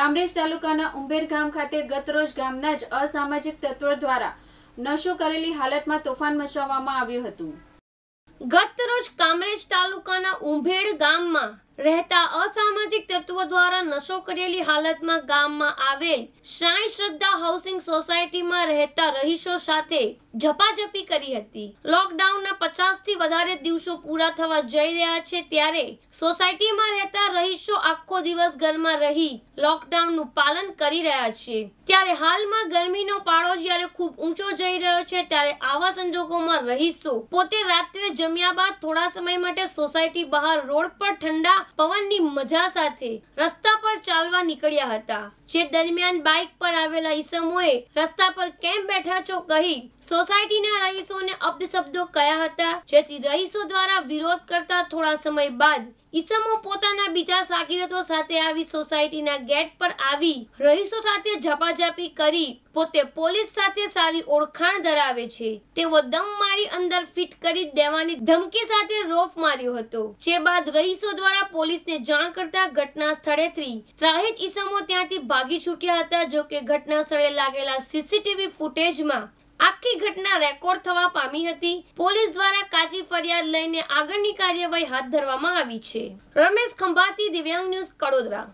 કામરેજ તાલુકાના ઉંબેર ગામ ખાતે ગતરોજ ગામના જ અસામાજિક તત્વો દ્વારા નશો કરેલી હાલતમાં તોફાન મચાવવામાં આવ્યું હતું ગતરોજ કામરેજ તાલુકાના ઉંભેડ ગામમાં રહેતા અસામાજિક તત્વો દ્વારા નશો કરેલી હાલતમાં ગામમાં આવેલ સાંઈ શ્રદ્ધા હાઉસિંગ સોસાયટીમાં રહેતા રહીશો સાથે ઝપાઝપી કરી હતી લોકડાઉનના પચાસથી વધારે દિવસો પૂરા થવા જઈ રહ્યા છે ત્યારે સોસાયટીમાં રહેતા રહીશો આખો દિવસ ઘરમાં રહી લોકડાઉનનું પાલન કરી રહ્યા છે ત્યારે હાલમાં ગરમીનો પાળો જ્યારે ખૂબ ઊંચો જઈ રહ્યો છે ત્યારે આવા સંજોગોમાં રહીશો પોતે રાત્રે જમ્યા બાદ થોડા સમય માટે સોસાયટી બહાર રોડ પર ઠંડા પવનની મજા સાથે રસ્તા પર ચાલવા નીકળ્યા હતા જે દરમિયાન બાઇક પર આવેલા ઈસમોએ રસ્તા પર કેમ બેઠા છો કહી સોસાયટીના રહીશોને અપશબ્દો કહ્યા હતા જેથી રહીશો દ્વારા વિરોધ કરતા થોડા સમય બાદ ઈસમો પોતાના બીજા સાગીરતો સાથે આવી સોસાયટીના ગેટ પર આવી રહીશો સાથે ઝપાઝપી કરી પોતે પોલીસ સાથે સારી ઓળખાણ ધરાવે છે તેઓ દમ મારી અંદર ફિટ કરી દેવાની ધમકી સાથે રોફ માર્યો હતો જે બાદ રહીશો દ્વારા પોલીસને જાણ કરતા ઘટના સ્થળેથી ત્રાહિત ઈસમો ત્યાંથી ભાગી છૂટ્યા હતા જો કે ઘટના સ્થળે લાગેલા સીસીટીવી ફૂટેજમાં આખી ઘટના રેકોર્ડ થવા પામી હતી પોલીસ દ્વારા કાચી ફરિયાદ લઈને આગળની કાર્યવાહી હાથ ધરવામાં આવી છે રમેશ ખંભાતી દિવ્યાંગ ન્યૂઝ કડોદરા